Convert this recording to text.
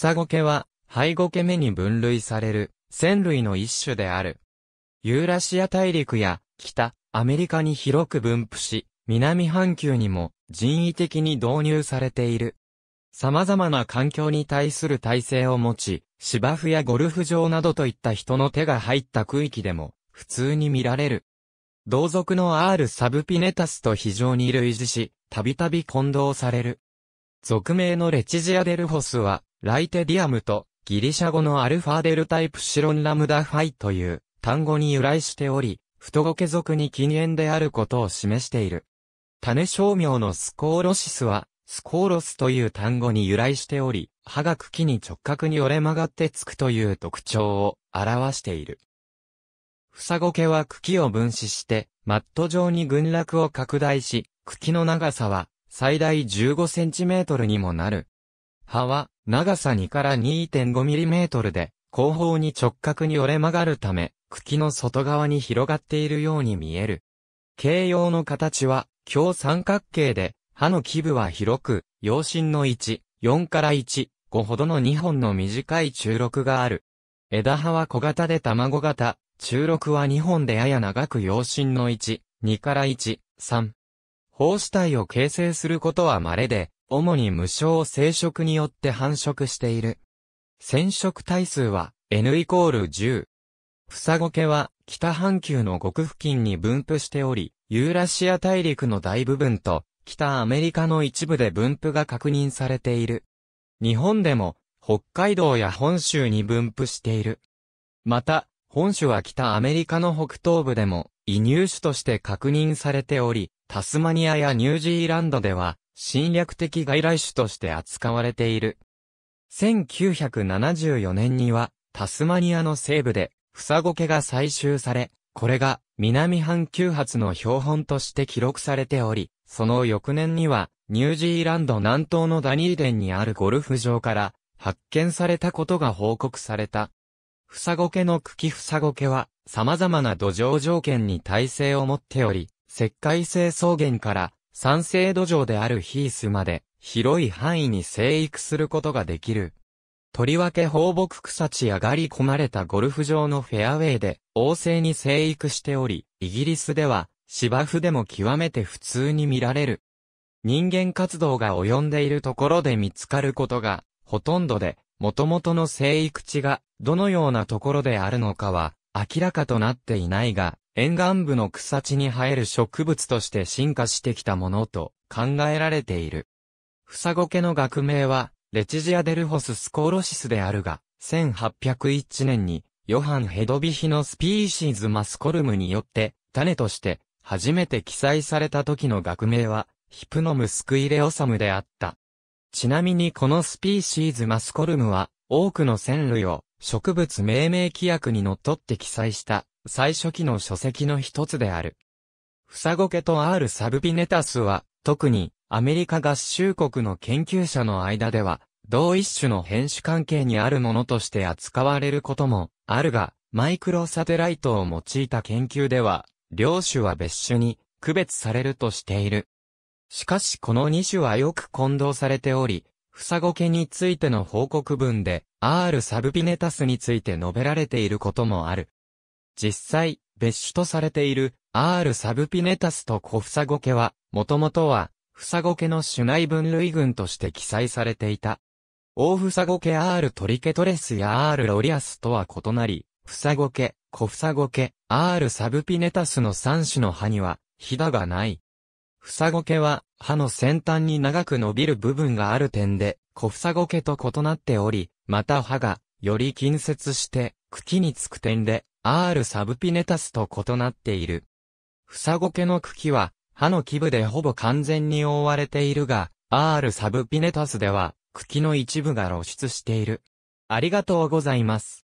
草ケは、灰苔目に分類される、線類の一種である。ユーラシア大陸や、北、アメリカに広く分布し、南半球にも人為的に導入されている。様々な環境に対する耐性を持ち、芝生やゴルフ場などといった人の手が入った区域でも普通に見られる。同族の R サブピネタスと非常に類似し、たびたび混同される。俗名のレチジアデルホスは、ライテディアムとギリシャ語のアルファデルタイプシロンラムダファイという単語に由来しており、太ごけ属に禁煙であることを示している。種商名のスコーロシスは、スコーロスという単語に由来しており、歯が茎に直角に折れ曲がってつくという特徴を表している。フサゴケは茎を分子して、マット状に群落を拡大し、茎の長さは最大15センチメートルにもなる。葉は長さ2から 2.5mm で、後方に直角に折れ曲がるため、茎の外側に広がっているように見える。形容の形は、強三角形で、歯の基部は広く、陽身の1、4から1、5ほどの2本の短い中録がある。枝葉は小型で卵型、中録は2本でやや長く陽身の1、2から1、3。胞子体を形成することは稀で、主に無償生殖によって繁殖している。染色体数は N イコール10。フサゴケは北半球の極付近に分布しており、ユーラシア大陸の大部分と北アメリカの一部で分布が確認されている。日本でも北海道や本州に分布している。また、本種は北アメリカの北東部でも移入種として確認されており、タスマニアやニュージーランドでは侵略的外来種として扱われている。1974年には、タスマニアの西部で、フサゴケが採集され、これが南半球発の標本として記録されており、その翌年には、ニュージーランド南東のダニーデンにあるゴルフ場から、発見されたことが報告された。フサゴケの茎フサゴケは、様々な土壌条件に耐性を持っており、石灰性草原から酸性土壌であるヒースまで広い範囲に生育することができる。とりわけ放牧草地やがり込まれたゴルフ場のフェアウェイで旺盛に生育しており、イギリスでは芝生でも極めて普通に見られる。人間活動が及んでいるところで見つかることがほとんどで、元々の生育地がどのようなところであるのかは明らかとなっていないが、沿岸部の草地に生える植物として進化してきたものと考えられている。フサゴケの学名は、レチジアデルホススコーロシスであるが、1801年に、ヨハン・ヘドビヒのスピーシーズ・マスコルムによって、種として、初めて記載された時の学名は、ヒプノムスクイレオサムであった。ちなみにこのスピーシーズ・マスコルムは、多くの線類を、植物命名規約にのっとって記載した最初期の書籍の一つである。フサゴケと R サブピネタスは、特にアメリカ合衆国の研究者の間では、同一種の変種関係にあるものとして扱われることもあるが、マイクロサテライトを用いた研究では、両種は別種に区別されるとしている。しかしこの2種はよく混同されており、フサゴケについての報告文で、R サブピネタスについて述べられていることもある。実際、別種とされているアールサブピネタスとコフサゴケは、もともとは、フサゴケの種内分類群として記載されていた。オオフサゴケアールトリケトレスやアールロリアスとは異なり、フサゴケ、コフサゴケ、アールサブピネタスの3種の歯には、ひだがない。フサゴケは、歯の先端に長く伸びる部分がある点で、コフサゴケと異なっており、また歯が、より近接して、茎につく点で、R サブピネタスと異なっている。フサゴケの茎は、歯の基部でほぼ完全に覆われているが、R サブピネタスでは、茎の一部が露出している。ありがとうございます。